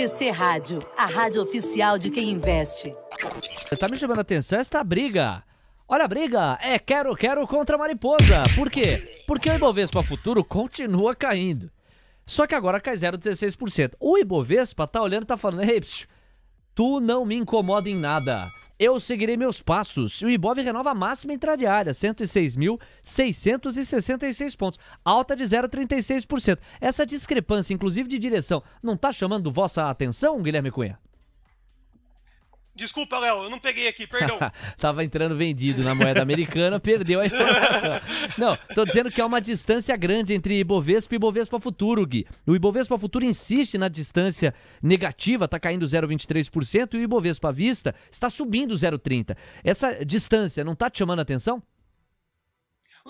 TC Rádio, a rádio oficial de quem investe. Você Tá me chamando a atenção esta briga. Olha a briga, é quero, quero contra a mariposa. Por quê? Porque o Ibovespa Futuro continua caindo. Só que agora cai 0,16%. O Ibovespa tá olhando e tá falando, ei, psiu, tu não me incomoda em nada. Eu seguirei meus passos. O Ibov renova a máxima entrada diária, 106.666 pontos, alta de 0,36%. Essa discrepância, inclusive de direção, não está chamando vossa atenção, Guilherme Cunha? Desculpa, Léo, eu não peguei aqui, perdão. Tava entrando vendido na moeda americana, perdeu a informação. Não, tô dizendo que há é uma distância grande entre Ibovespa e Ibovespa Futuro, Gui. O Ibovespa Futuro insiste na distância negativa, tá caindo 0,23% e o Ibovespa Vista está subindo 0,30%. Essa distância não tá te chamando a atenção?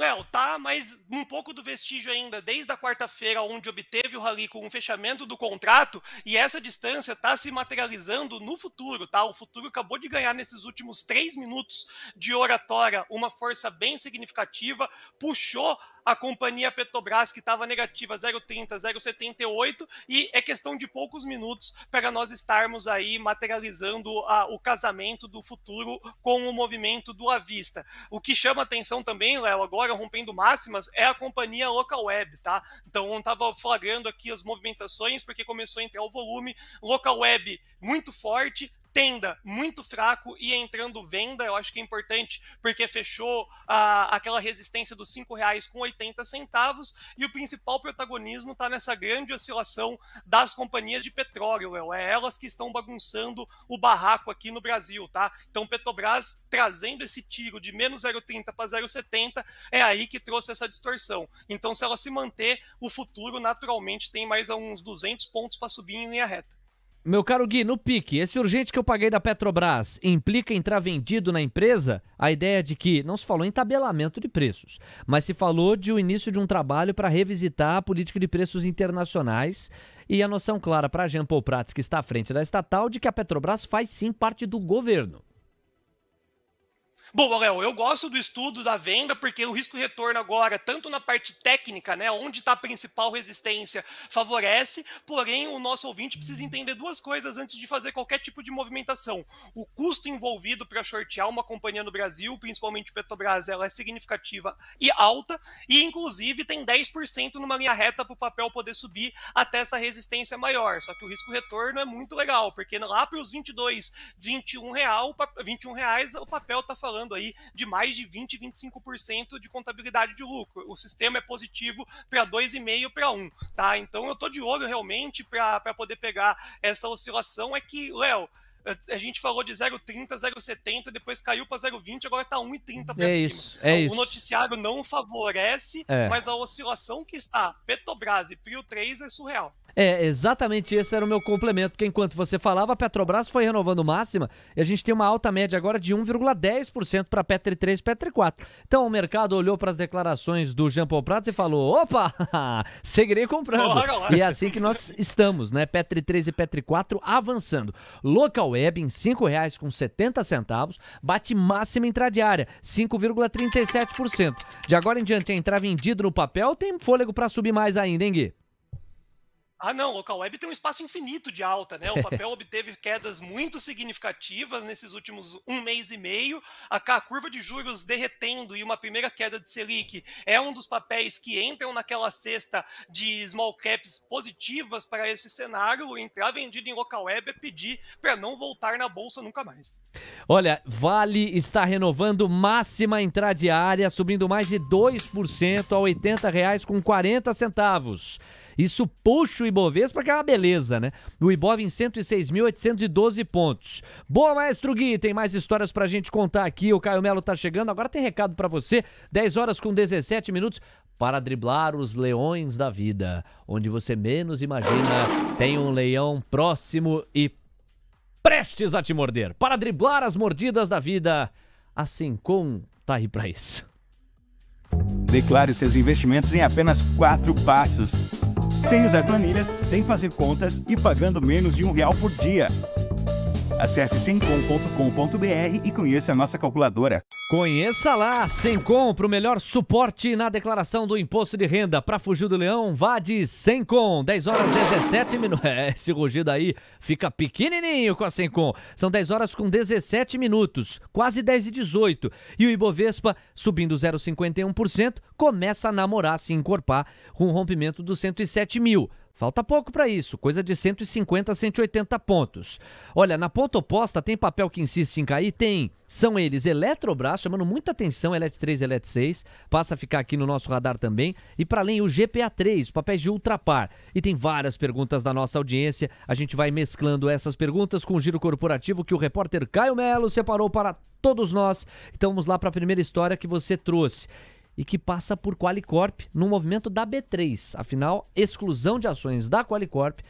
Léo, tá, mas um pouco do vestígio ainda, desde a quarta-feira, onde obteve o rally com o fechamento do contrato, e essa distância está se materializando no futuro, tá? O futuro acabou de ganhar nesses últimos três minutos de oratória uma força bem significativa, puxou a companhia Petrobras, que estava negativa 0,30, 0,78, e é questão de poucos minutos para nós estarmos aí materializando a, o casamento do futuro com o movimento do avista. O que chama atenção também, Léo, agora rompendo máximas, é a companhia Local Web, tá? Então estava flagrando aqui as movimentações, porque começou a entrar o volume. Local Web muito forte, tenda muito fraco e entrando venda, eu acho que é importante, porque fechou a ah, aquela resistência dos R$ 5,80 e o principal protagonismo está nessa grande oscilação das companhias de petróleo, Léo. É elas que estão bagunçando o barraco aqui no Brasil, tá? Então, Petrobras trazendo esse tiro de menos 0,30 para 0,70 é aí que trouxe essa distorção. Então, se ela se manter, o futuro naturalmente tem mais uns 200 pontos para subir em linha reta. Meu caro Gui, no pique, esse urgente que eu paguei da Petrobras implica entrar vendido na empresa? A ideia é de que não se falou em tabelamento de preços, mas se falou de o início de um trabalho para revisitar a política de preços internacionais e a noção clara para Jean Paul Prats, que está à frente da estatal, de que a Petrobras faz sim parte do governo. Bom, Léo, eu gosto do estudo da venda porque o risco retorno agora, tanto na parte técnica, né, onde está a principal resistência, favorece, porém o nosso ouvinte precisa entender duas coisas antes de fazer qualquer tipo de movimentação. O custo envolvido para shortear uma companhia no Brasil, principalmente Petrobras, ela é significativa e alta, e inclusive tem 10% numa linha reta para o papel poder subir até essa resistência maior. Só que o risco retorno é muito legal, porque lá para os 22, 21 real, 21 reais, o papel está falando falando aí de mais de 20, 25% de contabilidade de lucro. O sistema é positivo para 2,5 para 1, tá? Então eu tô de olho realmente para poder pegar essa oscilação. É que, Léo, a gente falou de 0,30, 0,70, depois caiu para 0,20, agora está 1,30 para é cima. Isso, é então, isso. O noticiário não favorece, é. mas a oscilação que está Petrobras e Prio 3 é surreal. É, exatamente esse era o meu complemento, porque enquanto você falava, a Petrobras foi renovando máxima e a gente tem uma alta média agora de 1,10% para Petri 3 e Petri 4. Então o mercado olhou para as declarações do Jean Paul Prats e falou: opa, seguirei comprando. Olá, e é assim que nós estamos, né? Petri 3 e Petri 4 avançando. Local Web em R$ 5,70 bate máxima intradiária, 5,37%. De agora em diante, a é entrar vendido no papel tem fôlego para subir mais ainda, hein, Gui? Ah, não, local web tem um espaço infinito de alta, né? O papel obteve quedas muito significativas nesses últimos um mês e meio. A, a curva de juros derretendo e uma primeira queda de Selic é um dos papéis que entram naquela cesta de small caps positivas para esse cenário. Entrar vendido em local web é pedir para não voltar na bolsa nunca mais. Olha, Vale está renovando máxima entrada diária, subindo mais de 2% a R$ 80,40. Isso puxa o Ibovespa, para aquela é uma beleza, né? O Ibov em 106.812 pontos. Boa, Maestro Gui, tem mais histórias para a gente contar aqui. O Caio Melo tá chegando. Agora tem recado para você. 10 horas com 17 minutos para driblar os leões da vida. Onde você menos imagina, tem um leão próximo e prestes a te morder. Para driblar as mordidas da vida, a assim como tá aí para isso. Declare seus investimentos em apenas quatro passos sem usar planilhas, sem fazer contas e pagando menos de um real por dia. Acesse semcom.com.br e conheça a nossa calculadora. Conheça lá Semcom para o melhor suporte na declaração do imposto de renda. Para fugir do leão, vá de Semcom. 10 horas 17 minutos. É, esse rugido aí fica pequenininho com a Semcom. São 10 horas com 17 minutos, quase 10 e 18. E o Ibovespa, subindo 0,51%, começa a namorar, se encorpar com o rompimento dos 107 mil. Falta pouco para isso, coisa de 150 a 180 pontos. Olha, na ponta oposta tem papel que insiste em cair, tem. São eles Eletrobras, chamando muita atenção, Elet 3 Elet 6, passa a ficar aqui no nosso radar também. E para além, o GPA3, papéis de ultrapar. E tem várias perguntas da nossa audiência, a gente vai mesclando essas perguntas com o giro corporativo que o repórter Caio Melo separou para todos nós. Então vamos lá para a primeira história que você trouxe e que passa por Qualicorp no movimento da B3. Afinal, exclusão de ações da Qualicorp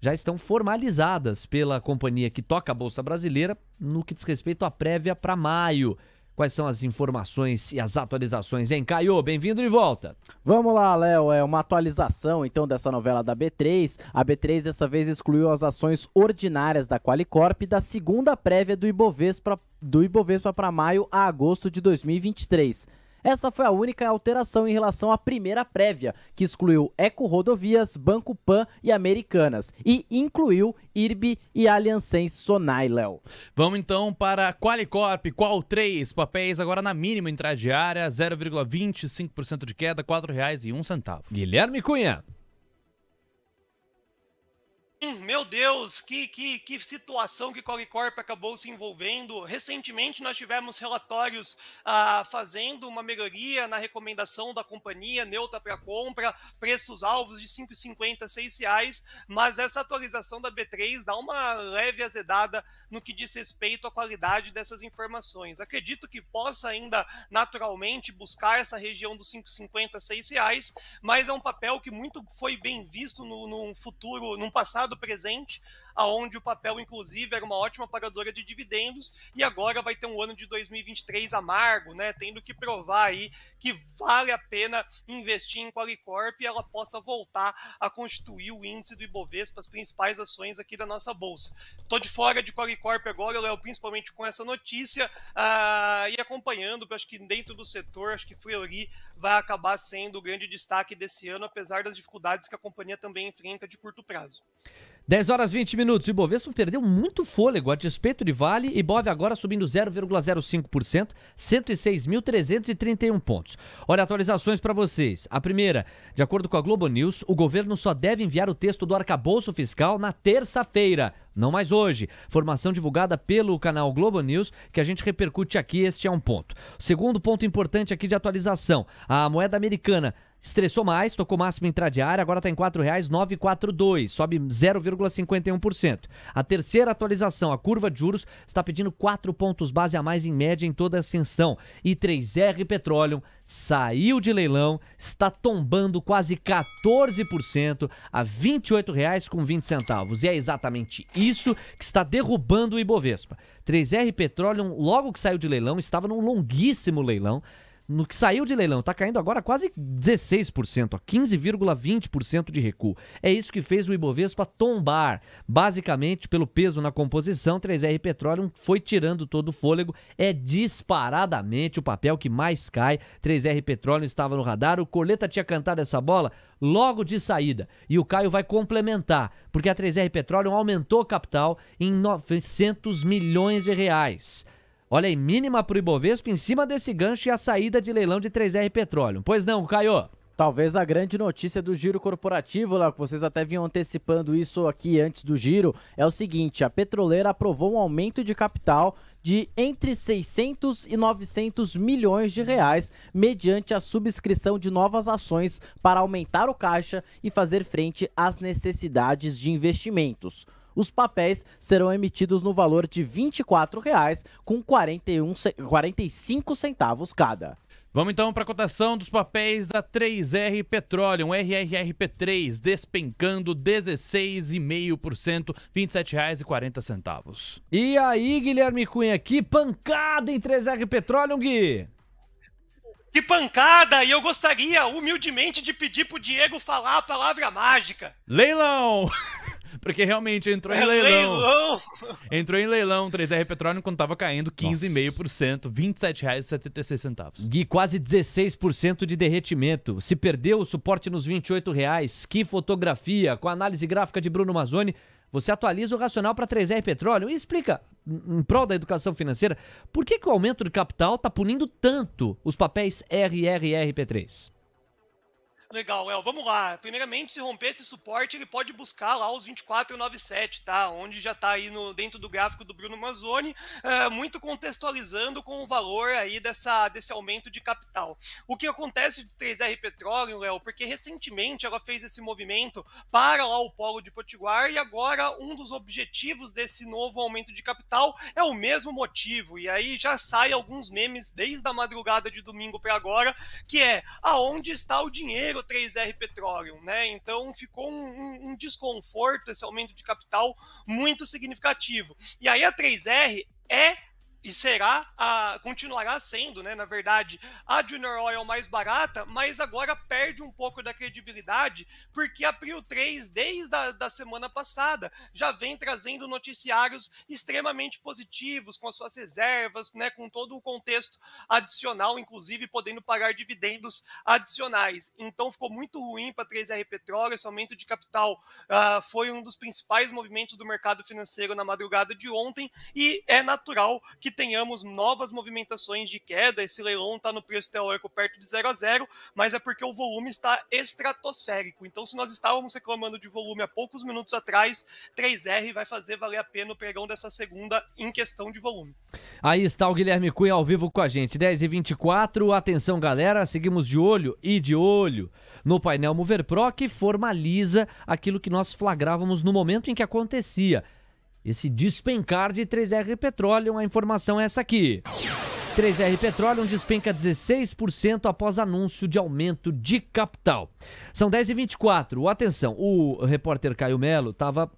já estão formalizadas pela companhia que toca a Bolsa Brasileira no que diz respeito à prévia para maio. Quais são as informações e as atualizações, hein, Caio? Bem-vindo de volta. Vamos lá, Léo. É uma atualização, então, dessa novela da B3. A B3 dessa vez excluiu as ações ordinárias da Qualicorp da segunda prévia do Ibovespa do Ibovespa para maio a agosto de 2023. Essa foi a única alteração em relação à primeira prévia, que excluiu Eco Rodovias, Banco Pan e Americanas, e incluiu IRB e Aliancense Sonai, Léo. Vamos então para Qualicorp, Qual 3, papéis agora na mínima entrada diária, 0,25% de queda, R$ 4,01. Guilherme Cunha. Hum, meu Deus, que, que, que situação que Colicorp acabou se envolvendo. Recentemente nós tivemos relatórios ah, fazendo uma melhoria na recomendação da companhia neutra para compra, preços alvos de 5,50 a reais, mas essa atualização da B3 dá uma leve azedada no que diz respeito à qualidade dessas informações. Acredito que possa ainda naturalmente buscar essa região dos 5,50 a reais, mas é um papel que muito foi bem visto no, num futuro, num passado passado, presente, aonde o papel, inclusive, era uma ótima pagadora de dividendos, e agora vai ter um ano de 2023 amargo, né? Tendo que provar aí que vale a pena investir em Qualicorp e ela possa voltar a constituir o índice do Ibovespa, as principais ações aqui da nossa bolsa. Tô de fora de Qualicorp agora, Léo, principalmente com essa notícia, uh, e acompanhando, acho que dentro do setor, acho que Fleury vai acabar sendo o grande destaque desse ano, apesar das dificuldades que a companhia também enfrenta de curto prazo. 10 horas 20 minutos. Ibovespa perdeu muito fôlego a despeito de Vale e Bov agora subindo 0,05%, 106.331 pontos. Olha, atualizações para vocês. A primeira, de acordo com a Globo News, o governo só deve enviar o texto do arcabouço fiscal na terça-feira, não mais hoje. Formação divulgada pelo canal Globo News, que a gente repercute aqui, este é um ponto. Segundo ponto importante aqui de atualização, a moeda americana estressou mais, tocou máximo intradiária, agora está em R$ 4,942, sobe 0,51%. A terceira atualização, a curva de juros está pedindo 4 pontos base a mais em média em toda a ascensão. E 3R Petroleum saiu de leilão, está tombando quase 14% a R$ 28,20. E é exatamente isso que está derrubando o Ibovespa. 3R Petroleum, logo que saiu de leilão, estava num longuíssimo leilão, no que saiu de leilão, está caindo agora quase 16%, a 15,20% de recuo. É isso que fez o Ibovespa tombar, basicamente pelo peso na composição, 3R Petroleum foi tirando todo o fôlego, é disparadamente o papel que mais cai, 3R Petroleum estava no radar, o Coleta tinha cantado essa bola logo de saída, e o Caio vai complementar, porque a 3R Petroleum aumentou o capital em 900 milhões de reais. Olha aí, mínima para o Ibovespa em cima desse gancho e a saída de leilão de 3R Petróleo. Pois não, Caio? Talvez a grande notícia do giro corporativo, lá que vocês até vinham antecipando isso aqui antes do giro, é o seguinte: a petroleira aprovou um aumento de capital de entre 600 e 900 milhões de reais mediante a subscrição de novas ações para aumentar o caixa e fazer frente às necessidades de investimentos os papéis serão emitidos no valor de R$ 24,45 centavos cada. Vamos então para a cotação dos papéis da 3R Petroleum, RRRP3, despencando 16,5%, R$ 27,40. E aí, Guilherme Cunha, que pancada em 3R Petroleum, Gui! Que pancada! E eu gostaria, humildemente, de pedir o Diego falar a palavra mágica. Leilão! Porque realmente entrou é em leilão. leilão. Entrou em leilão 3R Petróleo quando tava caindo 15,5%, R$ 27,76. Gui, quase 16% de derretimento. Se perdeu o suporte nos R$ 28,00. Que fotografia! Com a análise gráfica de Bruno Mazzoni, você atualiza o racional para 3R Petróleo e explica, em prol da educação financeira, por que, que o aumento de capital está punindo tanto os papéis RRRP3? Legal, El, vamos lá. Primeiramente, se romper esse suporte, ele pode buscar lá os 2497, tá? Onde já está aí no, dentro do gráfico do Bruno Mazzoni, é, eh, muito contextualizando com o valor aí dessa, desse aumento de capital. O que acontece de 3R Petróleo, Léo, porque recentemente ela fez esse movimento para lá o polo de Potiguar e agora um dos objetivos desse novo aumento de capital é o mesmo motivo. E aí já sai alguns memes desde a madrugada de domingo para agora, que é aonde está o dinheiro o 3R Petroleum, né? Então ficou um, um, um desconforto esse aumento de capital muito significativo. E aí a 3R é e será a, continuará sendo, né, na verdade, a Junior Oil mais barata, mas agora perde um pouco da credibilidade porque a Prio 3 desde a da semana passada já vem trazendo noticiários extremamente positivos com as suas reservas, né, com todo o contexto adicional, inclusive podendo pagar dividendos adicionais. Então ficou muito ruim para a 3R Petróleo, esse aumento de capital uh, foi um dos principais movimentos do mercado financeiro na madrugada de ontem e é natural que tenhamos novas movimentações de queda. Esse leilão está no preço teórico perto de zero a zero, mas é porque o volume está estratosférico. Então, se nós estávamos reclamando de volume há poucos minutos atrás, 3R vai fazer valer a pena o pregão dessa segunda em questão de volume. Aí está o Guilherme Cunha ao vivo com a gente, 10h24. Atenção, galera, seguimos de olho e de olho no painel Mover Pro que formaliza aquilo que nós flagrávamos no momento em que acontecia esse despencar de 3R Petroleum. A informação é essa aqui. 3R Petroleum despenca 16% após anúncio de aumento de capital. São 10h24. Atenção, o repórter Caio Melo estava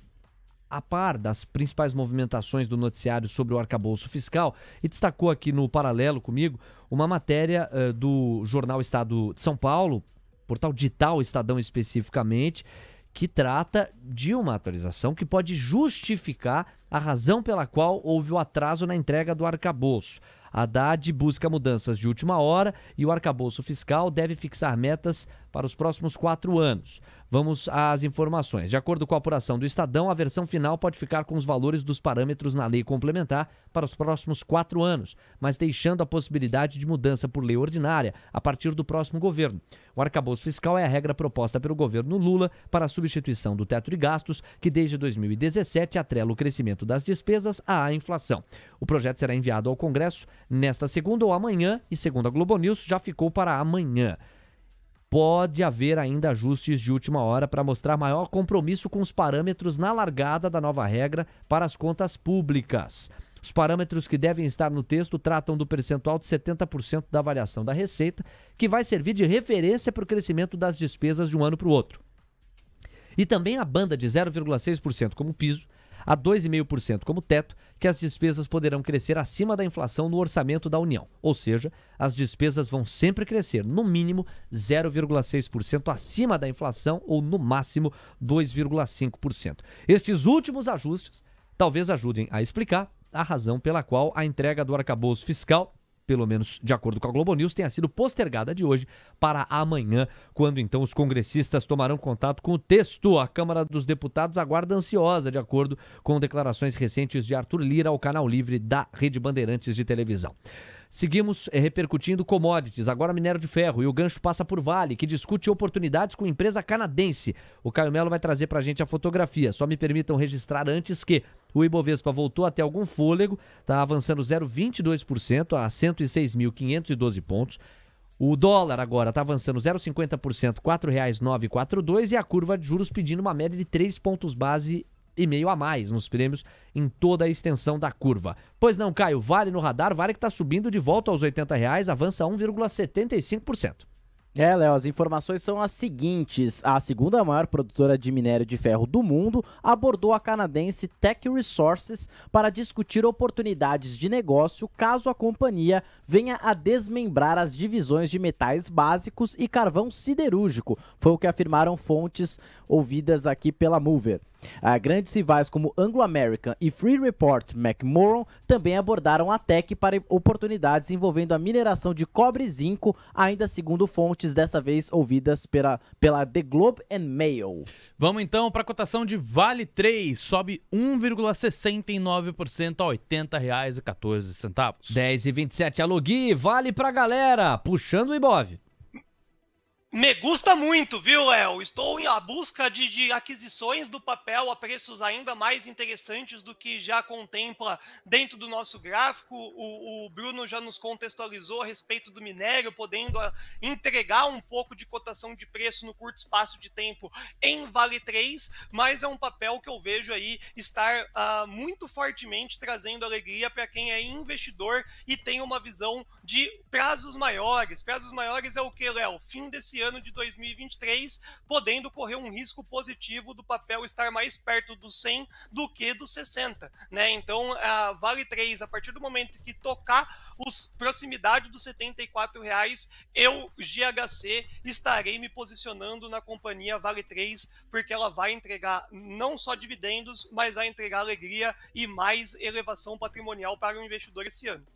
a par das principais movimentações do noticiário sobre o arcabouço fiscal e destacou aqui no paralelo comigo uma matéria uh, do jornal Estado de São Paulo, portal digital Estadão especificamente, que trata de uma atualização que pode justificar a razão pela qual houve o atraso na entrega do arcabouço. A Haddad busca mudanças de última hora e o arcabouço fiscal deve fixar metas para os próximos quatro anos. Vamos às informações. De acordo com a apuração do Estadão, a versão final pode ficar com os valores dos parâmetros na lei complementar para os próximos quatro anos, mas deixando a possibilidade de mudança por lei ordinária a partir do próximo governo. O arcabouço fiscal é a regra proposta pelo governo Lula para a substituição do teto de gastos, que desde 2017 atrela o crescimento das despesas à inflação. O projeto será enviado ao Congresso nesta segunda ou amanhã, e segundo a Globo News, já ficou para amanhã pode haver ainda ajustes de última hora para mostrar maior compromisso com os parâmetros na largada da nova regra para as contas públicas. Os parâmetros que devem estar no texto tratam do percentual de 70% da avaliação da receita, que vai servir de referência para o crescimento das despesas de um ano para o outro. E também a banda de 0,6% como piso a 2,5% como teto, que as despesas poderão crescer acima da inflação no orçamento da União. Ou seja, as despesas vão sempre crescer, no mínimo 0,6% acima da inflação ou no máximo 2,5%. Estes últimos ajustes talvez ajudem a explicar a razão pela qual a entrega do arcabouço fiscal pelo menos de acordo com a Globo News, tenha sido postergada de hoje para amanhã, quando então os congressistas tomarão contato com o texto. A Câmara dos Deputados aguarda ansiosa, de acordo com declarações recentes de Arthur Lira ao Canal Livre da Rede Bandeirantes de Televisão. Seguimos eh, repercutindo commodities, agora minério de ferro, e o gancho passa por Vale, que discute oportunidades com empresa canadense. O Caio Melo vai trazer para a gente a fotografia. Só me permitam registrar antes que o Ibovespa voltou até algum fôlego, está avançando 0,22% a 106.512 pontos. O dólar agora está avançando 0,50%, R$ 4,942 e a curva de juros pedindo uma média de 3 pontos base e meio a mais nos prêmios em toda a extensão da curva. Pois não, Caio, Vale no radar, Vale que está subindo de volta aos R$ 80, reais, avança 1,75%. É, Léo, as informações são as seguintes. A segunda maior produtora de minério de ferro do mundo abordou a canadense Tech Resources para discutir oportunidades de negócio caso a companhia venha a desmembrar as divisões de metais básicos e carvão siderúrgico. Foi o que afirmaram fontes ouvidas aqui pela Mover. A grandes rivais como Anglo American e Free Report McMoran também abordaram a tech para oportunidades envolvendo a mineração de cobre e zinco, ainda segundo fontes dessa vez ouvidas pela, pela The Globe and Mail. Vamos então para a cotação de Vale 3, sobe 1,69% a R$ 80,14. e a alugue vale para galera, puxando o Ibov. Me gusta muito, viu, Léo? Estou à busca de, de, aquisições do papel a preços ainda mais interessantes do que já contempla dentro do nosso gráfico. O, o Bruno já nos contextualizou a respeito do minério, podendo ah, entregar um pouco de cotação de preço no curto espaço de tempo em Vale 3, mas é um papel que eu vejo aí estar uh, muito fortemente trazendo alegria para quem é investidor e tem uma visão de prazos maiores. Prazos maiores é o que, Léo? Fim desse ano de 2023, podendo correr um risco positivo do papel estar mais perto do 100 do que do 60, né? Então, a Vale 3, a partir do momento que tocar os proximidade dos 74 reais, eu GHC estarei me posicionando na companhia Vale 3, porque ela vai entregar não só dividendos, mas vai entregar alegria e mais elevação patrimonial para o investidor esse ano.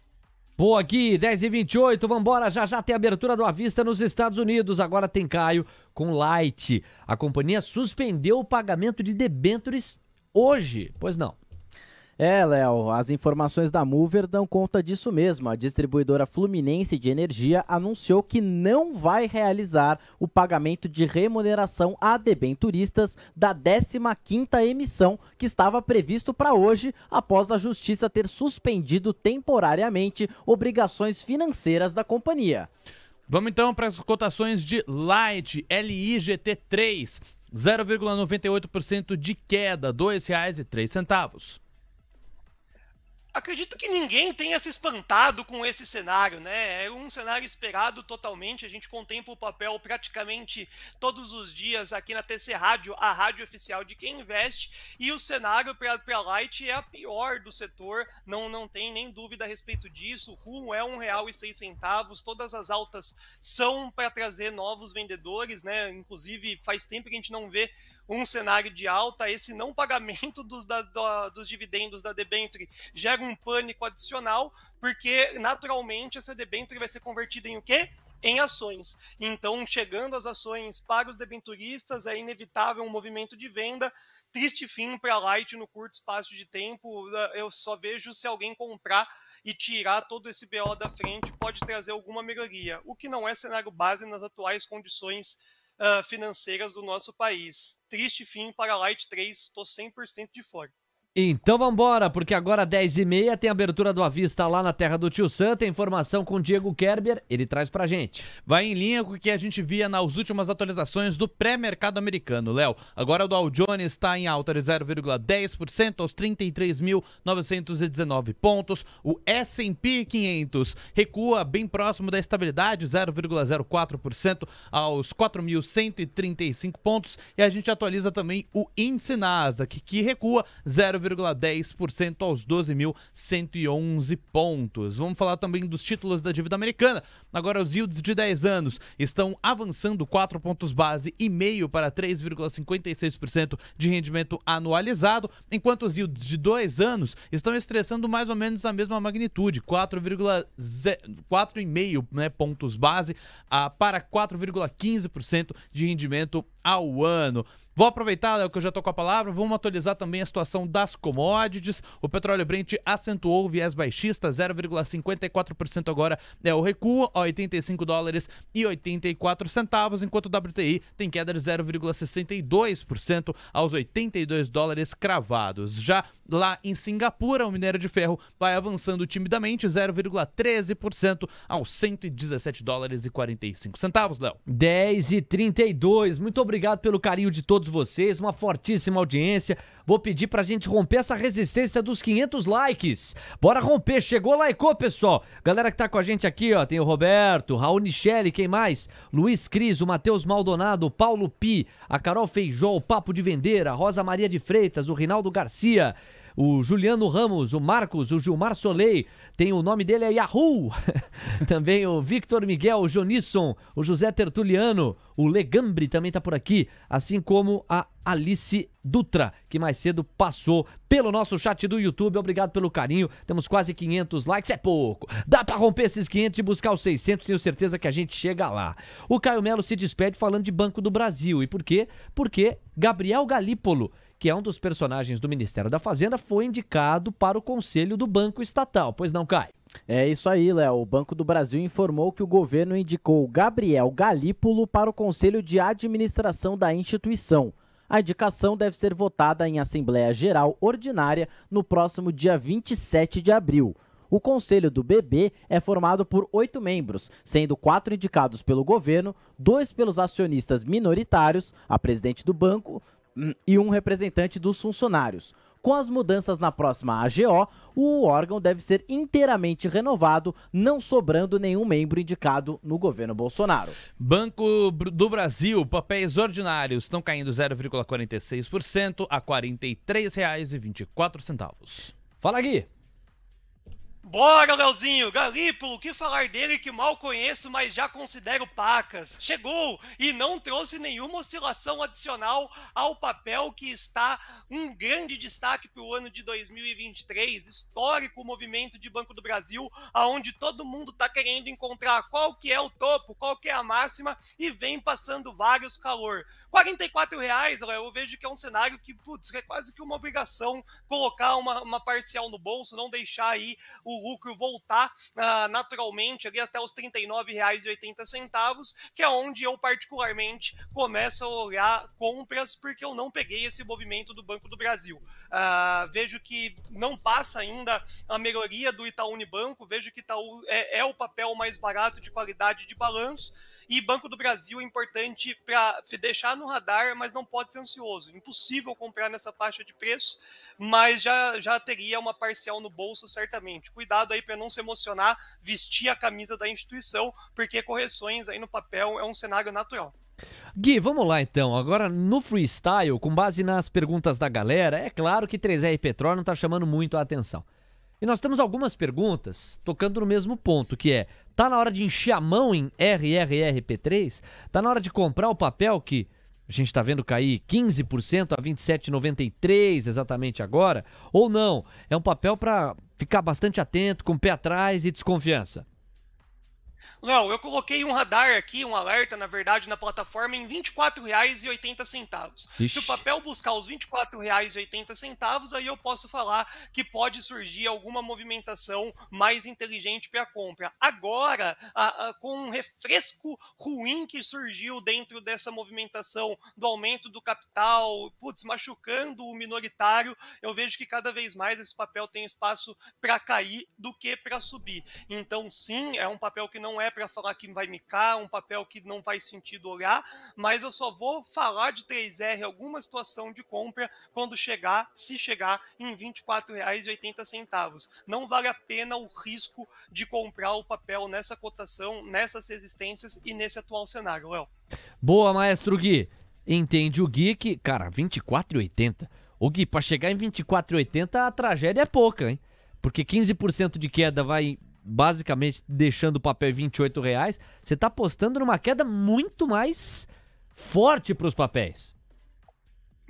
Boa aqui, 10h28, vambora, já já tem abertura do Avista nos Estados Unidos, agora tem Caio com Light. A companhia suspendeu o pagamento de debêntures hoje, pois não. É, Léo, as informações da Mover dão conta disso mesmo. A distribuidora Fluminense de Energia anunciou que não vai realizar o pagamento de remuneração a debenturistas da 15ª emissão que estava previsto para hoje, após a justiça ter suspendido temporariamente obrigações financeiras da companhia. Vamos então para as cotações de Light LIGT3, 0,98% de queda, R$ 2,03 acredito que ninguém tenha se espantado com esse cenário, né? É um cenário esperado totalmente. A gente contempla o papel praticamente todos os dias aqui na TC Rádio, a rádio oficial de quem investe, e o cenário para a Light é a pior do setor, não, não tem nem dúvida a respeito disso. O rumo é um real e seis centavos, todas as altas são para trazer novos vendedores, né? Inclusive, faz tempo que a gente não vê um cenário de alta, esse não pagamento dos, da, da, dos dividendos da debenture gera um pânico adicional, porque naturalmente essa debenture vai ser convertida em o quê? Em ações. Então, chegando às ações para os debenturistas, é inevitável um movimento de venda. Triste fim para a Light no curto espaço de tempo. Eh, eu só vejo se alguém comprar e tirar todo esse BO da frente pode trazer alguma melhoria, o que não é cenário base nas atuais condições ah, financeiras do nosso país. Triste fim para Light 3, estou 100% de fora. Então embora porque agora 10h30 tem abertura do Avista lá na terra do Tio Santa. Informação com o Diego Kerber, ele traz pra gente. Vai em linha com o que a gente via nas últimas atualizações do pré-mercado americano, Léo. Agora o Dow Jones está em alta de 0,10% aos 33.919 pontos. O S&P 500 recua bem próximo da estabilidade, 0,04% aos 4.135 pontos. E a gente atualiza também o índice Nasdaq, que recua 0. 0,10% aos 12.111 pontos. Vamos falar também dos títulos da dívida americana. Agora, os yields de 10 anos estão avançando 4 pontos base e meio para 3,56% de rendimento anualizado, enquanto os yields de 2 anos estão estressando mais ou menos a mesma magnitude, 4,5 né, pontos base a, para 4,15% de rendimento ao ano. Vou aproveitar, Léo, que eu já estou com a palavra, vamos atualizar também a situação das commodities. O petróleo Brent acentuou o viés baixista, 0,54% agora é o recuo. 85 dólares e 84 centavos, enquanto o WTI tem queda de 0,62% aos 82 dólares cravados. Já Lá em Singapura, o minério de ferro vai avançando timidamente 0,13% aos 117 dólares e 45 centavos, Léo. 10 e 32. Muito obrigado pelo carinho de todos vocês, uma fortíssima audiência. Vou pedir pra gente romper essa resistência dos 500 likes. Bora romper, chegou, likeou, pessoal. Galera que tá com a gente aqui, ó, tem o Roberto, Raul Nichelle, quem mais? Luiz Cris, o Matheus Maldonado, o Paulo Pi, a Carol Feijó, o Papo de Vendeira, a Rosa Maria de Freitas, o Rinaldo Garcia o Juliano Ramos, o Marcos, o Gilmar Soleil, tem o nome dele é Yahoo! também o Victor Miguel, o Jonisson, o José Tertuliano, o Legambre também está por aqui, assim como a Alice Dutra, que mais cedo passou pelo nosso chat do YouTube. Obrigado pelo carinho. Temos quase 500 likes, é pouco. Dá para romper esses 500 e buscar os 600, tenho certeza que a gente chega lá. O Caio Melo se despede falando de Banco do Brasil. E por quê? Porque Gabriel Galípolo que é um dos personagens do Ministério da Fazenda, foi indicado para o Conselho do Banco Estatal. Pois não, cai. É isso aí, Léo. O Banco do Brasil informou que o governo indicou Gabriel Galípolo para o Conselho de Administração da instituição. A indicação deve ser votada em Assembleia Geral Ordinária no próximo dia 27 de abril. O Conselho do BB é formado por oito membros, sendo quatro indicados pelo governo, dois pelos acionistas minoritários, a presidente do banco, Hum, e um representante dos funcionários. Com as mudanças na próxima AGO, o órgão deve ser inteiramente renovado, não sobrando nenhum membro indicado no governo Bolsonaro. Banco do Brasil, papéis ordinários estão caindo 0,46% a R$ 43,24. Fala, Gui. Bora, Leozinho! Galípolo, que falar dele que mal conheço, mas já considero pacas. Chegou e não trouxe nenhuma oscilação adicional ao papel que está um grande destaque para o ano de 2023, histórico movimento de Banco do Brasil, aonde todo mundo está querendo encontrar qual que é o topo, qual que é a máxima e vem passando vários calor. R$ reais, eu vejo que é um cenário que, putz, é quase que uma obrigação colocar uma, uma parcial no bolso, não deixar aí o o lucro voltar uh, naturalmente ali até os R$ 39,80, que é onde eu particularmente começo a olhar compras, porque eu não peguei esse movimento do Banco do Brasil. Uh, vejo que não passa ainda a melhoria do Itaú Unibanco, vejo que Itaú é, é o papel mais barato de qualidade de balanço, e Banco do Brasil é importante para deixar no radar, mas não pode ser ansioso. Impossível comprar nessa faixa de preço, mas já, já teria uma parcial no bolso certamente. Cuidado aí para não se emocionar, vestir a camisa da instituição, porque correções aí no papel é um cenário natural. Gui, vamos lá então. Agora no freestyle, com base nas perguntas da galera, é claro que 3R Petróleo não está chamando muito a atenção. E nós temos algumas perguntas tocando no mesmo ponto, que é Tá na hora de encher a mão em RRRP3? Tá na hora de comprar o papel que a gente está vendo cair 15% a 27,93 exatamente agora? Ou não? É um papel para ficar bastante atento, com o pé atrás e desconfiança. Léo, eu coloquei um radar aqui, um alerta, na verdade, na plataforma em R$ 24,80. Se o papel buscar os R$ 24,80, aí eu posso falar que pode surgir alguma movimentação mais inteligente para a compra. Agora, a, a, com um refresco ruim que surgiu dentro dessa movimentação do aumento do capital, putz, machucando o minoritário, eu vejo que cada vez mais esse papel tem espaço para cair do que para subir. Então, sim, é um papel que não não é para falar que vai micar, um papel que não faz sentido olhar, mas eu só vou falar de 3R alguma situação de compra quando chegar, se chegar, em R$ 24,80. Não vale a pena o risco de comprar o papel nessa cotação, nessas resistências e nesse atual cenário, Léo. Boa, Maestro Gui. Entende o Gui que, cara, 24,80. O Gui, para chegar em 24,80 a tragédia é pouca, hein? Porque 15% de queda vai basicamente deixando o papel 28 reais, você está apostando numa queda muito mais forte para os papéis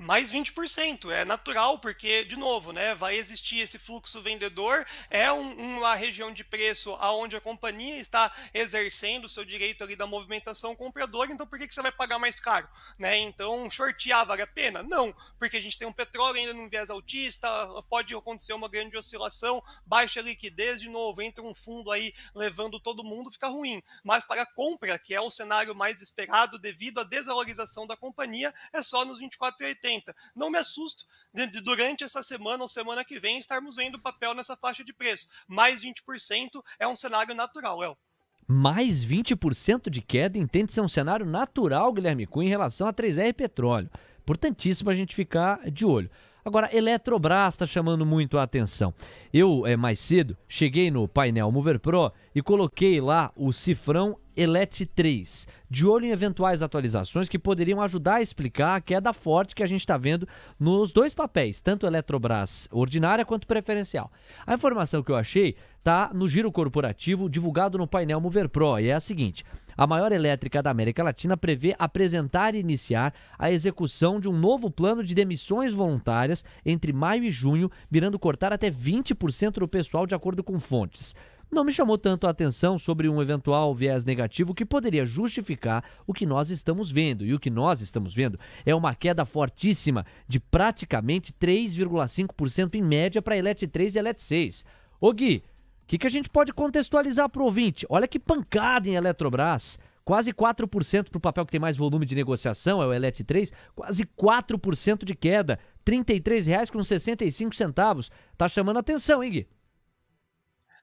mais 20%. É natural, porque, de novo, né, vai existir esse fluxo vendedor, é um, uma região de preço aonde a companhia está exercendo o seu direito ali da movimentação compradora, então por que, que você vai pagar mais caro? Né? Então, shortear vale a pena? Não, porque a gente tem um petróleo ainda num viés altista, pode acontecer uma grande oscilação, baixa liquidez, de novo, entra um fundo aí levando todo mundo, fica ruim. Mas para a compra, que é o cenário mais esperado devido à desvalorização da companhia, é só nos 24,80. 90. Não me assusto de, durante essa semana ou semana que vem estarmos vendo o papel nessa faixa de preço. Mais 20% é um cenário natural, El. Mais 20% de queda entende ser é um cenário natural, Guilherme Cunha, em relação a 3R Petróleo. Importantíssimo a gente ficar de olho. Agora, Eletrobras está chamando muito a atenção. Eu, é, mais cedo, cheguei no painel Mover Pro e coloquei lá o cifrão ELET 3, de olho em eventuais atualizações que poderiam ajudar a explicar a queda forte que a gente está vendo nos dois papéis, tanto Eletrobras ordinária quanto preferencial. A informação que eu achei está no giro corporativo divulgado no painel Mover Pro e é a seguinte: a maior elétrica da América Latina prevê apresentar e iniciar a execução de um novo plano de demissões voluntárias entre maio e junho, mirando cortar até 20% do pessoal, de acordo com fontes não me chamou tanto a atenção sobre um eventual viés negativo que poderia justificar o que nós estamos vendo. E o que nós estamos vendo é uma queda fortíssima de praticamente 3,5% em média para a ELET 3 e ELET 6. Ô Gui, o que, que a gente pode contextualizar para o ouvinte? Olha que pancada em Eletrobras. Quase 4% para o papel que tem mais volume de negociação, é o ELET 3, quase 4% de queda, R$ 33,65. Tá chamando atenção, hein, Gui?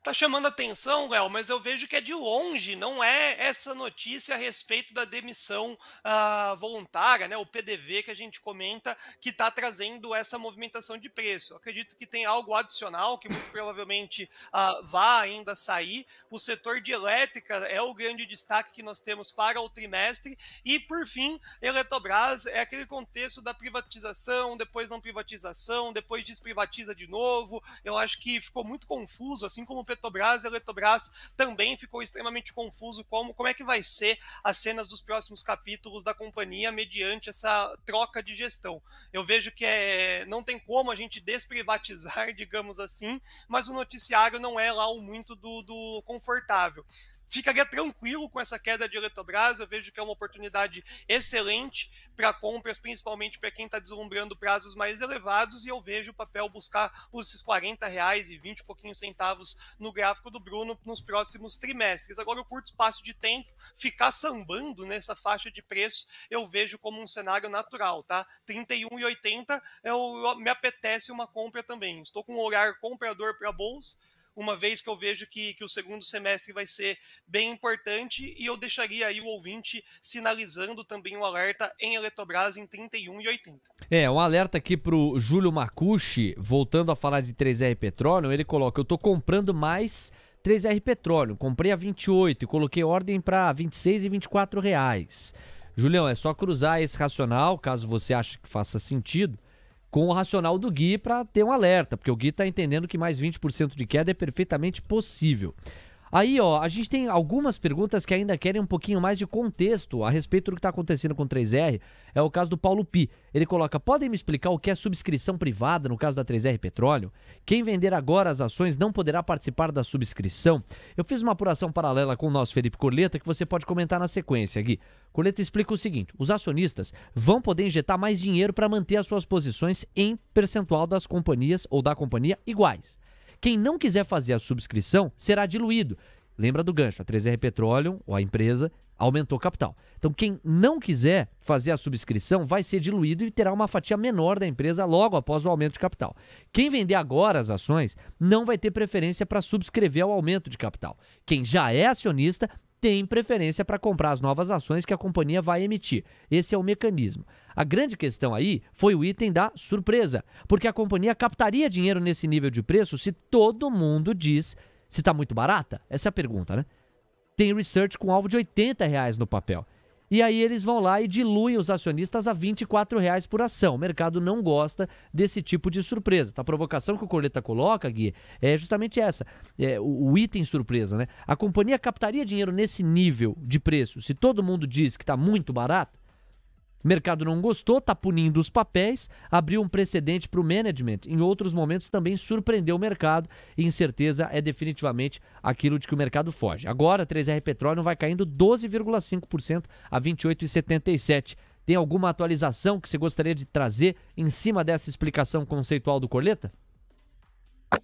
tá chamando atenção, Léo, mas eu vejo que é de longe, não é essa notícia a respeito da demissão ah, voluntária, né, o PDV que a gente comenta, que está trazendo essa movimentação de preço. Eu acredito que tem algo adicional que muito provavelmente ah, vá ainda sair. O setor de elétrica é o grande destaque que nós temos para o trimestre. E, por fim, Eletrobras é aquele contexto da privatização, depois não privatização, depois desprivatiza de novo. Eu acho que ficou muito confuso, assim como Petrobras e a Eletrobras também ficou extremamente confuso como, como é que vai ser as cenas dos próximos capítulos da companhia mediante essa troca de gestão. Eu vejo que é, não tem como a gente desprivatizar, digamos assim, mas o noticiário não é lá o muito do, do confortável ficaria tranquilo com essa queda de Eletrobras. Eu vejo que é uma oportunidade excelente para compras, principalmente para quem está deslumbrando prazos mais elevados. E eu vejo o papel buscar os 40 reais e 20 e pouquinhos centavos no gráfico do Bruno nos próximos trimestres. Agora, o curto espaço de tempo, ficar sambando nessa faixa de preço, eu vejo como um cenário natural, tá? 31,80 eu, eu, me apetece uma compra também. Estou com um horário comprador para bolsa uma vez que eu vejo que, que o segundo semestre vai ser bem importante, e eu deixaria aí o ouvinte sinalizando também o um alerta em Eletrobras em 31 e 80. É, um alerta aqui para o Júlio Macucci, voltando a falar de 3R Petróleo, ele coloca, eu estou comprando mais... 3R Petróleo, comprei a 28 e coloquei ordem para 26 e 24 reais. Julião, é só cruzar esse racional, caso você ache que faça sentido, com o racional do Gui para ter um alerta, porque o Gui está entendendo que mais 20% de queda é perfeitamente possível. Aí, ó, a gente tem algumas perguntas que ainda querem um pouquinho mais de contexto a respeito do que está acontecendo com 3R. É o caso do Paulo Pi. Ele coloca: podem me explicar o que é subscrição privada no caso da 3R Petróleo? Quem vender agora as ações não poderá participar da subscrição? Eu fiz uma apuração paralela com o nosso Felipe Corleta que você pode comentar na sequência, Gui. Corleta explica o seguinte: os acionistas vão poder injetar mais dinheiro para manter as suas posições em percentual das companhias ou da companhia iguais. Quem não quiser fazer a subscrição será diluído. Lembra do gancho, a 3R Petroleum, ou a empresa, aumentou capital. Então, quem não quiser fazer a subscrição vai ser diluído e terá uma fatia menor da empresa logo após o aumento de capital. Quem vender agora as ações não vai ter preferência para subscrever ao aumento de capital. Quem já é acionista tem preferência para comprar as novas ações que a companhia vai emitir. Esse é o mecanismo. A grande questão aí foi o item da surpresa, porque a companhia captaria dinheiro nesse nível de preço se todo mundo diz se está muito barata? Essa é a pergunta, né? Tem research com alvo de 80 reais no papel. E aí eles vão lá e diluem os acionistas a 24 reais por ação. O mercado não gosta desse tipo de surpresa. A provocação que o Coleta coloca, Gui, é justamente essa. É, o, o item surpresa, né? A companhia captaria dinheiro nesse nível de preço se todo mundo diz que está muito barato? mercado não gostou, está punindo os papéis, abriu um precedente para o management. Em outros momentos também surpreendeu o mercado e incerteza é definitivamente aquilo de que o mercado foge. Agora, 3R Petróleo vai caindo 12,5% a 28,77%. Tem alguma atualização que você gostaria de trazer em cima dessa explicação conceitual do Coleta?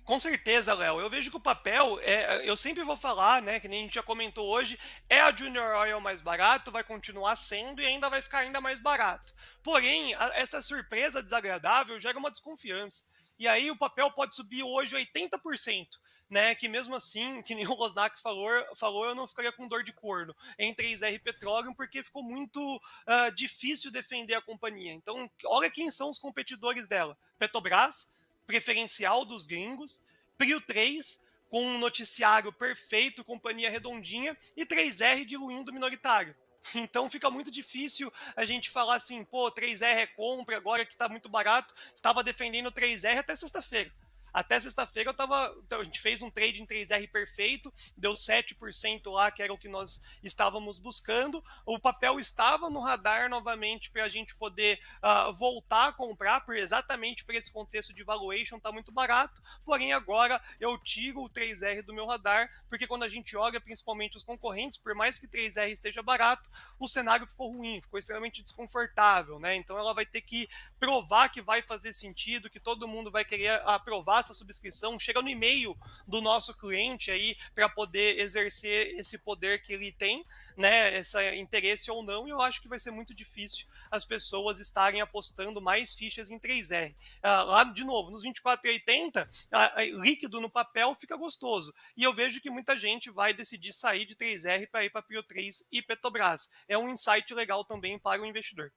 Com certeza, Léo. Eu vejo que o papel, é, eu sempre vou falar, né, que nem a gente já comentou hoje, é a Junior Oil mais barato, vai continuar sendo e ainda vai ficar ainda mais barato. Porém, a, essa surpresa desagradável gera uma desconfiança. E aí o papel pode subir hoje 80%. Né, que mesmo assim, que nem o Rosnack falou, falou, eu não ficaria com dor de corno em 3R Petroleum, porque ficou muito uh, difícil defender a companhia. Então, olha quem são os competidores dela: Petrobras, preferencial dos gringos, Prio 3, com um noticiário perfeito, companhia redondinha, e 3R diluindo o minoritário. Então fica muito difícil a gente falar assim, pô, 3R é compra agora que tá muito barato. Estava defendendo 3R até sexta-feira. Até sexta-feira eu tava. Então, a gente fez um trade em 3R perfeito, deu 7% lá, que era o que nós estávamos buscando. O papel estava no radar novamente para a gente poder uh, voltar a comprar, por exatamente para esse contexto de valuation, tá muito barato. Porém, agora eu tiro o 3R do meu radar, porque quando a gente olha principalmente os concorrentes, por mais que 3R esteja barato, o cenário ficou ruim, ficou extremamente desconfortável, né? Então ela vai ter que provar que vai fazer sentido, que todo mundo vai querer aprovar faça a subscrição, chega no e-mail do nosso cliente aí para poder exercer esse poder que ele tem, né? Esse interesse ou não, e eu acho que vai ser muito difícil as pessoas estarem apostando mais fichas em 3R. Ah, lá, de novo, nos 24,80, ah, ah, líquido no papel fica gostoso. E eu vejo que muita gente vai decidir sair de 3R para ir para Pio 3 e Petrobras. É um insight legal também para o investidor.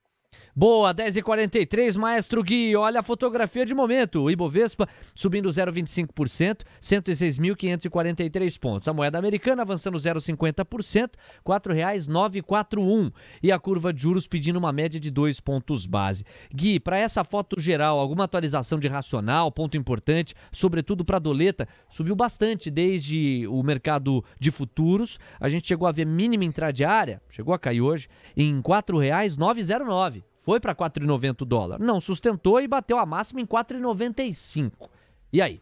Boa, 10h43, Maestro Gui, olha a fotografia de momento. O Ibovespa subindo 0,25%, 106.543 pontos. A moeda americana avançando 0,50%, R$ 4,941. E a curva de juros pedindo uma média de 2 pontos base. Gui, para essa foto geral, alguma atualização de racional, ponto importante, sobretudo para a doleta, subiu bastante desde o mercado de futuros. A gente chegou a ver mínima intradiária, chegou a cair hoje, em R$ 4,909. Foi para 4,90 o dólar. Não sustentou e bateu a máxima em 4,95. E aí?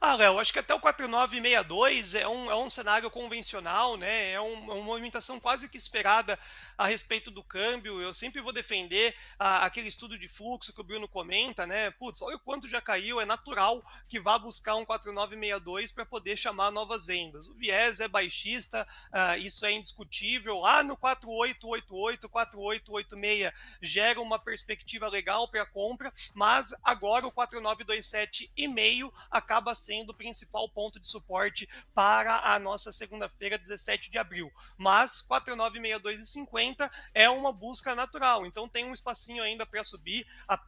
Ah, Léo, acho que até o 4962 é um, é um cenário convencional, né? É, um, é uma movimentação quase que esperada a respeito do câmbio. Eu sempre vou defender aquele estudo de fluxo que o Bruno comenta, né? Putz, olha o quanto já caiu, é natural que vá buscar um 4962 para poder chamar novas vendas. O viés é baixista, ah, isso é indiscutível. Lá no 4888, 4886 gera uma perspectiva legal para a compra, mas agora o 4927,5 acaba sendo sendo o principal ponto de suporte para a nossa segunda-feira, 17 de abril. Mas 49,62,50 é uma busca natural, então tem um espacinho ainda para subir, a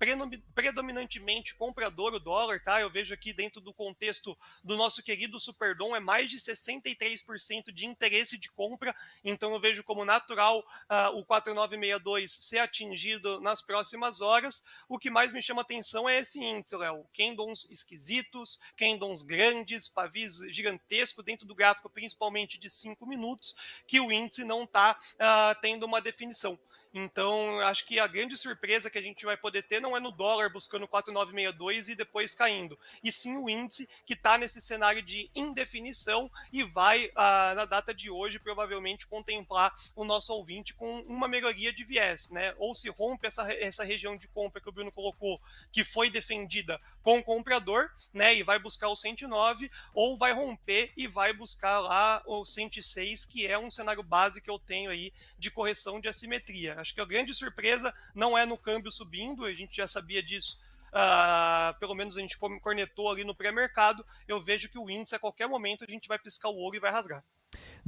predominantemente comprador o dólar, tá? Eu vejo aqui dentro do contexto do nosso querido Superdom é mais de 63% de interesse de compra, então eu vejo como natural uh, o 4962 ser atingido nas próximas horas. O que mais me chama atenção é esse índice, Léo, candles esquisitos, candles uns grandes pavis gigantesco dentro do gráfico, principalmente de 5 minutos, que o índice não está uh, ah, tendo uma definição. Então, acho que a grande surpresa que a gente vai poder ter não é no dólar buscando 4,962 e depois caindo, e sim o índice que está nesse cenário de indefinição e vai, ah, na data de hoje, provavelmente contemplar o nosso ouvinte com uma melhoria de viés, né? Ou se rompe essa, essa região de compra que o Bruno colocou, que foi defendida com o comprador, né, e vai buscar o 109, ou vai romper e vai buscar lá o 106, que é um cenário base que eu tenho aí de correção de assimetria. Acho que a grande surpresa não é no câmbio subindo, a gente já sabia disso. Uh, pelo menos a gente cornetou ali no pré-mercado, eu vejo que o índice a qualquer momento a gente vai piscar o ouro e vai rasgar.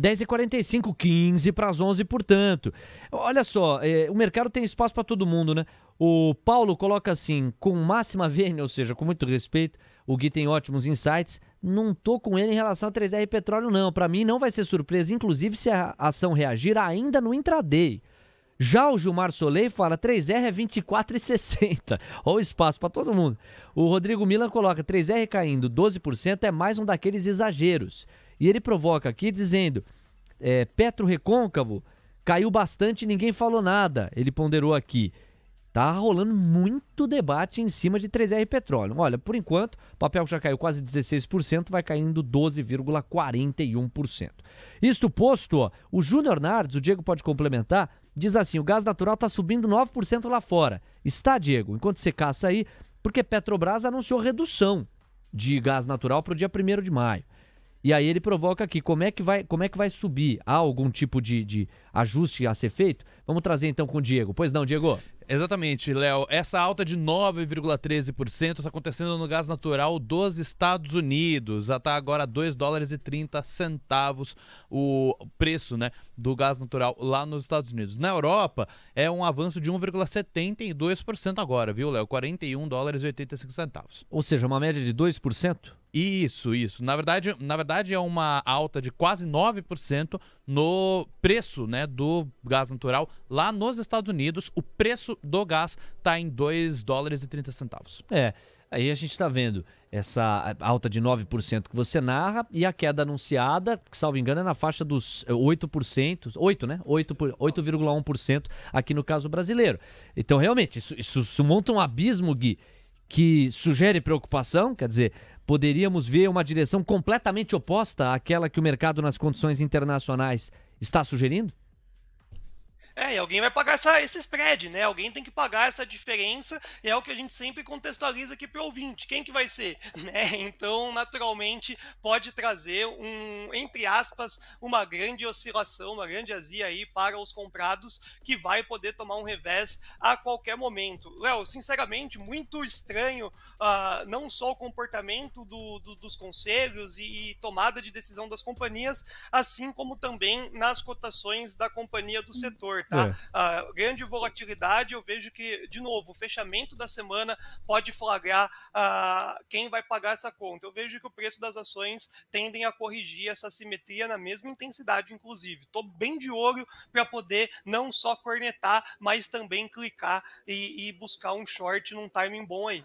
10h45, 15 para as 11, portanto. Olha só, é, o mercado tem espaço para todo mundo, né? O Paulo coloca assim, com máxima vênia, ou seja, com muito respeito, o Gui tem ótimos insights. Não tô com ele em relação a 3R Petróleo, não. Para mim, não vai ser surpresa, inclusive, se a ação reagir ainda no intraday. Já o Gilmar Soleil fala 3R é 24,60. Olha o espaço para todo mundo. O Rodrigo Milan coloca 3R caindo 12% é mais um daqueles exageros. E ele provoca aqui dizendo: é, Petro Recôncavo caiu bastante e ninguém falou nada. Ele ponderou aqui. Tá rolando muito debate em cima de 3R Petróleo. Olha, por enquanto, o papel já caiu quase 16%, vai caindo 12,41%. Isto posto, ó, o Júnior Nardes, o Diego pode complementar, diz assim: o gás natural está subindo 9% lá fora. Está, Diego, enquanto você caça aí, porque Petrobras anunciou redução de gás natural para o dia 1 de maio. E aí ele provoca aqui, como é que vai, como é que vai subir? Há algum tipo de, de ajuste a ser feito? Vamos trazer então com o Diego. Pois não, Diego? Exatamente, Léo. Essa alta de 9,13% está acontecendo no gás natural dos Estados Unidos. está agora 2 dólares e 30 centavos o preço né, do gás natural lá nos Estados Unidos. Na Europa, é um avanço de 1,72% agora, viu, Léo? 41 dólares e 85 centavos. Ou seja, uma média de 2%? Isso, isso. Na verdade, na verdade é uma alta de quase 9% no preço, né, do gás natural lá nos Estados Unidos. O preço do gás está em 2 dólares e 30 centavos. É. Aí a gente está vendo essa alta de 9% que você narra e a queda anunciada, que salvo engano é na faixa dos 8%, 8, né? 8,1% aqui no caso brasileiro. Então, realmente, isso, isso, isso monta um abismo, Gui, que sugere preocupação, quer dizer, poderíamos ver uma direção completamente oposta àquela que o mercado nas condições internacionais está sugerindo? É, e alguém vai pagar essa, esse spread, né? Alguém tem que pagar essa diferença, e é o que a gente sempre contextualiza aqui para o ouvinte. Quem que vai ser? Né? Então, naturalmente, pode trazer um, entre aspas, uma grande oscilação, uma grande azia aí para os comprados, que vai poder tomar um revés a qualquer momento. Léo, sinceramente, muito estranho uh, não só o comportamento do, do, dos conselhos e, e tomada de decisão das companhias, assim como também nas cotações da companhia do hum. setor. Tá? É. Uh, grande volatilidade, eu vejo que, de novo, o fechamento da semana pode flagrar uh, quem vai pagar essa conta. Eu vejo que o preço das ações tendem a corrigir essa simetria na mesma intensidade, inclusive. Estou bem de olho para poder não só cornetar, mas também clicar e, e buscar um short num timing bom aí.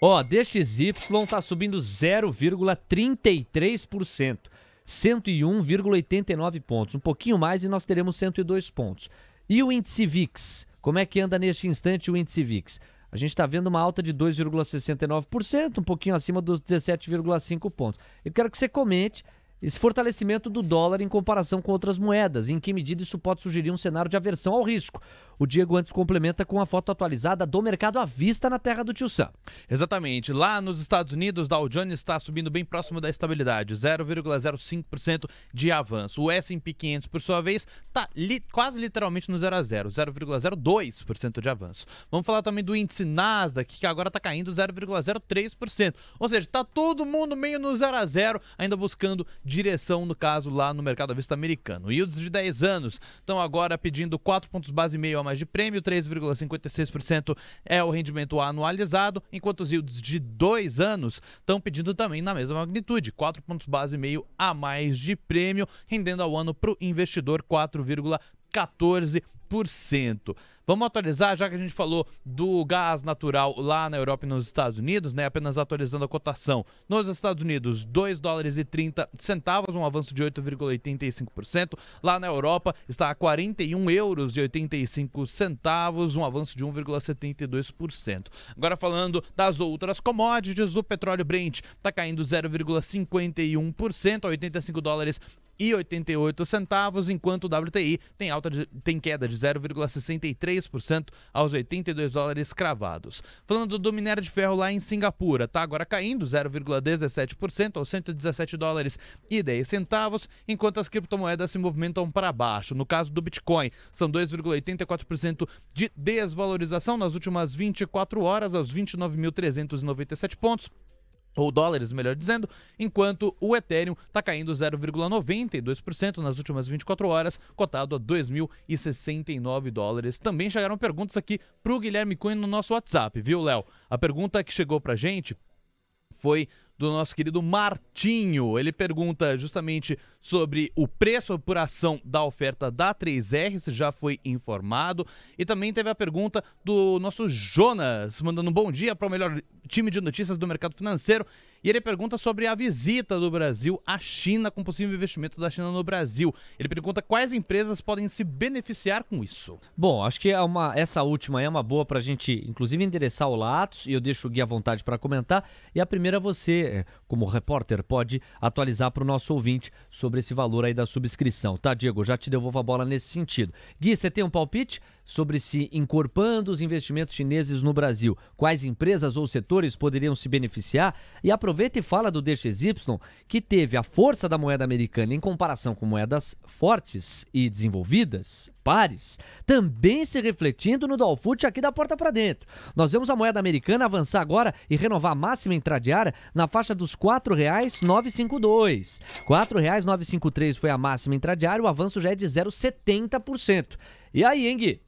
Ó, oh, DXY tá subindo 0,33%, 101,89 pontos. Um pouquinho mais e nós teremos 102 pontos. E o índice VIX? Como é que anda neste instante o índice VIX? A gente está vendo uma alta de 2,69%, um pouquinho acima dos 17,5 pontos. Eu quero que você comente esse fortalecimento do dólar em comparação com outras moedas, em que medida isso pode sugerir um cenário de aversão ao risco. O Diego antes complementa com a foto atualizada do mercado à vista na terra do Tio Sam. Exatamente. Lá nos Estados Unidos, Dow Jones está subindo bem próximo da estabilidade, 0,05% de avanço. O S&P 500, por sua vez, está li quase literalmente no 0 a 0, 0,02% de avanço. Vamos falar também do índice Nasdaq, que agora está caindo 0,03%. Ou seja, está todo mundo meio no 0 a 0, ainda buscando direção, no caso, lá no mercado à vista americano. Yields de 10 anos estão agora pedindo 4 pontos base e meio a mais mais de prêmio, 3,56% é o rendimento anualizado, enquanto os yields de dois anos estão pedindo também na mesma magnitude, 4 pontos base e meio a mais de prêmio, rendendo ao ano para o investidor 4,14%. Vamos atualizar, já que a gente falou do gás natural lá na Europa e nos Estados Unidos, né? Apenas atualizando a cotação. Nos Estados Unidos, 2 dólares e 30 centavos, um avanço de 8,85%. Lá na Europa está a 41 euros e 85 centavos, um avanço de 1,72%. Agora falando das outras commodities, o petróleo Brent está caindo 0,51% a 85 dólares e centavos enquanto o WTI tem, alta de, tem queda de 0,63% aos 82 dólares cravados. Falando do minério de ferro lá em Singapura, tá agora caindo 0,17% aos 117 dólares e 10 centavos, enquanto as criptomoedas se movimentam para baixo. No caso do Bitcoin, são 2,84% de desvalorização nas últimas 24 horas aos 29.397 pontos ou dólares, melhor dizendo, enquanto o Ethereum está caindo 0,92% nas últimas 24 horas, cotado a 2.069 dólares. Também chegaram perguntas aqui para o Guilherme Cunha no nosso WhatsApp, viu, Léo? A pergunta que chegou para gente foi do nosso querido Martinho. Ele pergunta justamente sobre o preço por ação da oferta da 3R, se já foi informado. E também teve a pergunta do nosso Jonas, mandando um bom dia para o melhor time de notícias do mercado financeiro. E ele pergunta sobre a visita do Brasil à China com possível investimento da China no Brasil. Ele pergunta quais empresas podem se beneficiar com isso. Bom, acho que é uma, essa última é uma boa para a gente, inclusive, endereçar o Latos e eu deixo o Gui à vontade para comentar. E a primeira você, eh, como repórter, pode atualizar para o nosso ouvinte sobre sobre esse valor aí da subscrição, tá, Diego? Já te devolvo a bola nesse sentido. Gui, você tem um palpite? sobre se incorporando os investimentos chineses no Brasil. Quais empresas ou setores poderiam se beneficiar? E aproveita e fala do DXY, que teve a força da moeda americana em comparação com moedas fortes e desenvolvidas, pares, também se refletindo no Dolfut aqui da porta para dentro. Nós vemos a moeda americana avançar agora e renovar a máxima intradiária na faixa dos R$ 4,952. R$ 4,953 foi a máxima intradiária, o avanço já é de 0,70%. E aí, hein, Gui?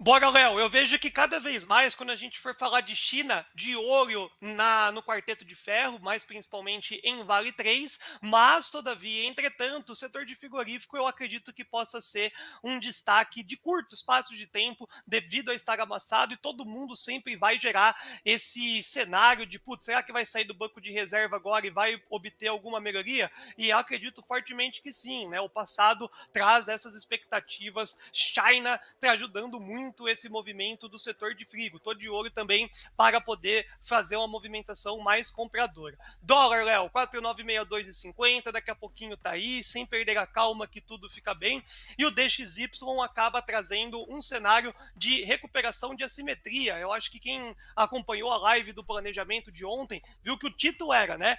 Bora, Léo. Eu vejo que cada vez mais, quando a gente for falar de China, de olho na, no Quarteto de Ferro, mais principalmente em Vale 3, mas, todavia, entretanto, o setor de frigorífico eu acredito que possa ser um destaque de curto espaço de tempo, devido a estar amassado, e todo mundo sempre vai gerar esse cenário de, putz, será que vai sair do banco de reserva agora e vai obter alguma melhoria? E eu acredito fortemente que sim, né? O passado traz essas expectativas, China está ajudando muito muito esse movimento do setor de frigo. Estou de olho também para poder fazer uma movimentação mais compradora. Dólar, Léo, 4962,50. Daqui a pouquinho tá aí, sem perder a calma que tudo fica bem. E o DXY acaba trazendo um cenário de recuperação de assimetria. Eu acho que quem acompanhou a live do planejamento de ontem viu que o título era, né?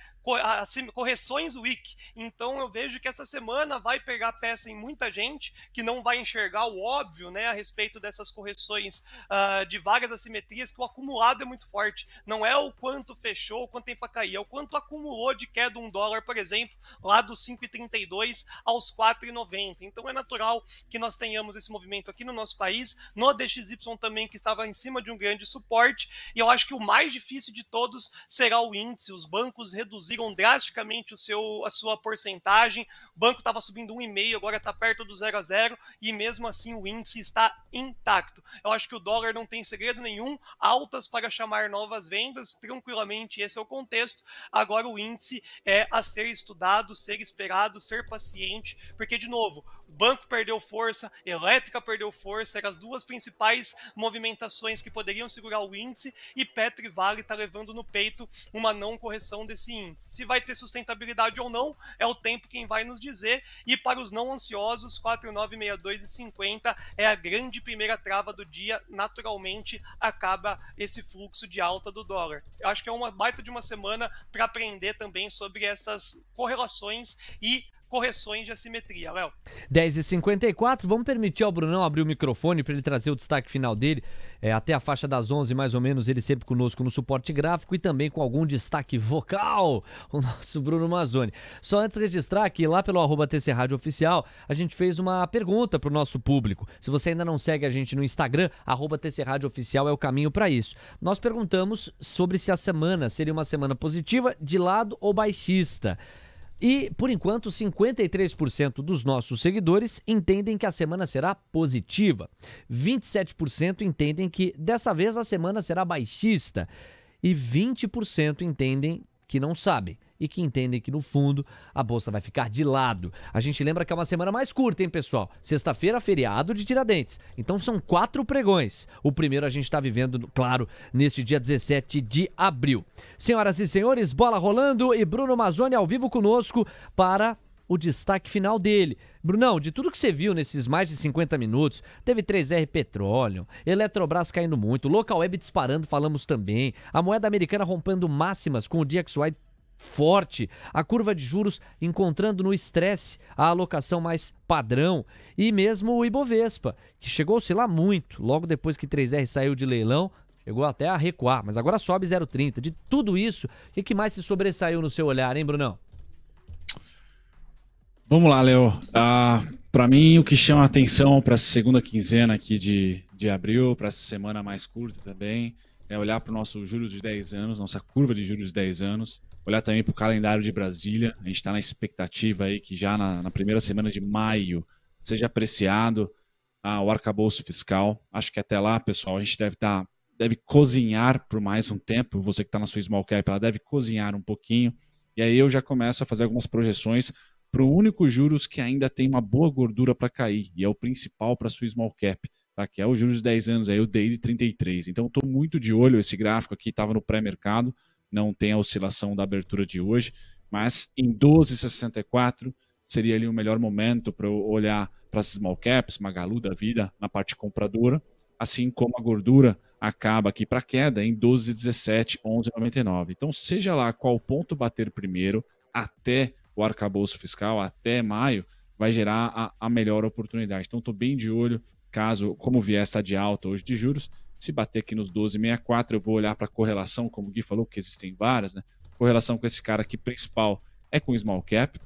Correções Week. Então eu vejo que essa semana vai pegar peça em muita gente que não vai enxergar o óbvio, né, a respeito dessas correções uh, de vagas assimetrias, que o acumulado é muito forte. Não é o quanto fechou, o quanto tem para cair, é o quanto acumulou de queda um dólar, por exemplo, lá dos 5,32 aos 4,90. Então é natural que nós tenhamos esse movimento aqui no nosso país, no DXY também, que estava em cima de um grande suporte, e eu acho que o mais difícil de todos será o índice. Os bancos reduziram drasticamente o seu, a sua porcentagem, o banco estava subindo 1,5, agora está perto do 0 a 0, e mesmo assim o índice está intacto impacto. Eu acho que o dólar não tem segredo nenhum, altas para chamar novas vendas, tranquilamente esse é o contexto. Agora o índice é a ser estudado, ser esperado, ser paciente, porque, de novo, banco perdeu força, elétrica perdeu força, eram as duas principais movimentações que poderiam segurar o índice, e Petro e Vale está levando no peito uma não correção desse índice. Se vai ter sustentabilidade ou não, é o tempo quem vai nos dizer, e para os não ansiosos, 4962 e 50 é a grande primeira trava do dia, naturalmente acaba esse fluxo de alta do dólar. Eu acho que é uma baita de uma semana para aprender também sobre essas correlações e correções de assimetria, Léo. 10h54, vamos permitir ao Brunão abrir o microfone para ele trazer o destaque final dele. É, até a faixa das 11, mais ou menos, ele sempre conosco no suporte gráfico e também com algum destaque vocal, o nosso Bruno Mazzoni. Só antes registrar que lá pelo arroba TC Rádio Oficial, a gente fez uma pergunta para o nosso público. Se você ainda não segue a gente no Instagram, arroba TC Rádio Oficial é o caminho para isso. Nós perguntamos sobre se a semana seria uma semana positiva, de lado ou baixista. E, por enquanto, 53% dos nossos seguidores entendem que a semana será positiva. 27% entendem que dessa vez a semana será baixista. E 20% entendem que não sabem e que entendem que no fundo a bolsa vai ficar de lado. A gente lembra que é uma semana mais curta, hein, pessoal? Sexta-feira, feriado de Tiradentes. Então são quatro pregões. O primeiro a gente está vivendo, claro, neste dia 17 de abril. Senhoras e senhores, bola rolando e Bruno Mazzoni ao vivo conosco para o destaque final dele. Brunão, de tudo que você viu nesses mais de 50 minutos, teve 3R Petróleo, Eletrobras caindo muito, Local Web disparando, falamos também, a moeda americana rompendo máximas com o DXY forte, a curva de juros encontrando no estresse a alocação mais padrão e mesmo o Ibovespa, que chegou-se lá muito logo depois que 3R saiu de leilão, chegou até a recuar, mas agora sobe 0,30. De tudo isso, o que mais se sobressaiu no seu olhar, hein, Brunão? Vamos lá, Léo. Ah, para mim, o que chama atenção para essa segunda quinzena aqui de, de abril, para essa semana mais curta também, é olhar para o nosso juros de 10 anos, nossa curva de juros de 10 anos olhar também para o calendário de Brasília. A gente está na expectativa aí que já na, na, primeira semana de maio seja apreciado ah, o arcabouço fiscal. Acho que até lá, pessoal, a gente deve estar. Tá, deve cozinhar por mais um tempo. Você que está na sua small cap, ela deve cozinhar um pouquinho. E aí eu já começo a fazer algumas projeções para o único juros que ainda tem uma boa gordura para cair, e é o principal para a sua small cap, tá? que é o juros de 10 anos, aí o daily 33. Então estou muito de olho, esse gráfico aqui estava no pré-mercado, não tem a oscilação da abertura de hoje, mas em 12,64 seria ali o melhor momento para olhar para as small caps, Magalu da vida na parte compradora, assim como a gordura acaba aqui para queda em 12,17, 11,99. Então, seja lá qual ponto bater primeiro até o arcabouço fiscal, até maio, vai gerar a, a melhor oportunidade. Então, estou bem de olho caso, como viesse a de alta hoje de juros, se bater aqui nos 12,64, eu vou olhar para a correlação, como o Gui falou, que existem várias, né? Correlação com esse cara aqui principal é com small cap.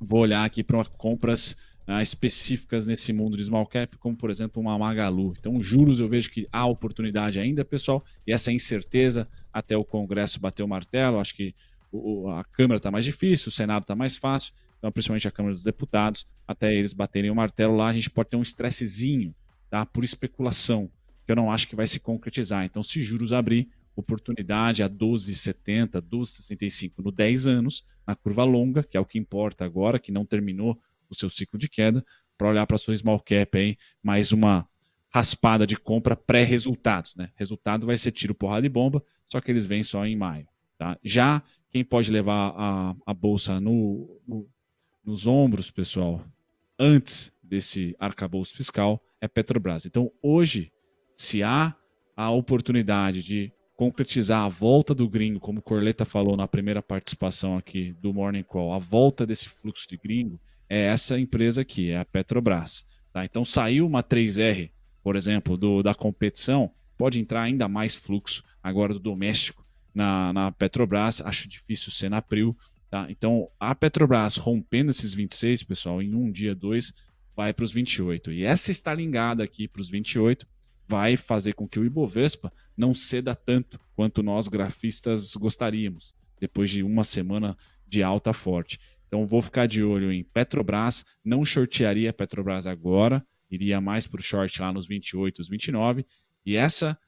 Vou olhar aqui para compras ah, específicas nesse mundo de small cap, como por exemplo uma Magalu. Então, juros eu vejo que há oportunidade ainda, pessoal, e essa incerteza até o Congresso bater o martelo. Acho que o, a Câmara está mais difícil, o Senado está mais fácil, então, principalmente a Câmara dos Deputados, até eles baterem o martelo lá, a gente pode ter um estressezinho tá, por especulação eu não acho que vai se concretizar. Então, se juros abrir, oportunidade a 12,70, 12,65 no 10 anos, na curva longa, que é o que importa agora, que não terminou o seu ciclo de queda, para olhar para a sua small cap aí, mais uma raspada de compra pré-resultados. Né? Resultado vai ser tiro, porrada e bomba, só que eles vêm só em maio. Tá? Já quem pode levar a, a bolsa no, no, nos ombros, pessoal, antes desse arcabouço fiscal, é Petrobras. Então, hoje, se há a oportunidade de concretizar a volta do gringo, como o Corleta falou na primeira participação aqui do Morning Call, a volta desse fluxo de gringo é essa empresa aqui, é a Petrobras. Tá? Então saiu uma 3R, por exemplo, do, da competição, pode entrar ainda mais fluxo agora do doméstico na, na Petrobras, acho difícil ser na Prio. Tá? Então a Petrobras rompendo esses 26, pessoal, em um dia, dois, vai para os 28. E essa está ligada aqui para os 28 vai fazer com que o Ibovespa não ceda tanto quanto nós grafistas gostaríamos, depois de uma semana de alta forte. Então vou ficar de olho em Petrobras, não shortearia Petrobras agora, iria mais para o short lá nos 28, os 29, e essa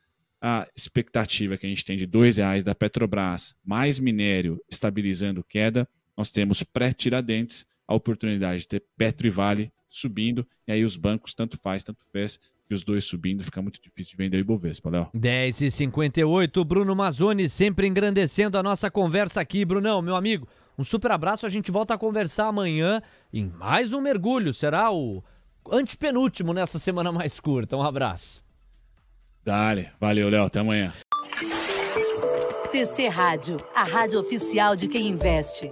a expectativa que a gente tem de R$ reais da Petrobras, mais minério estabilizando queda, nós temos pré-tiradentes, a oportunidade de ter Petro e Vale subindo, e aí os bancos, tanto faz, tanto fez, que os dois subindo fica muito difícil de vender o Ibovespa, Léo. 10 e 58 Bruno Mazzoni sempre engrandecendo a nossa conversa aqui. Brunão, meu amigo, um super abraço. A gente volta a conversar amanhã em mais um mergulho. Será o antepenúltimo nessa semana mais curta. Um abraço. Dale. Valeu, Léo. Até amanhã. TC Rádio, a rádio oficial de quem investe.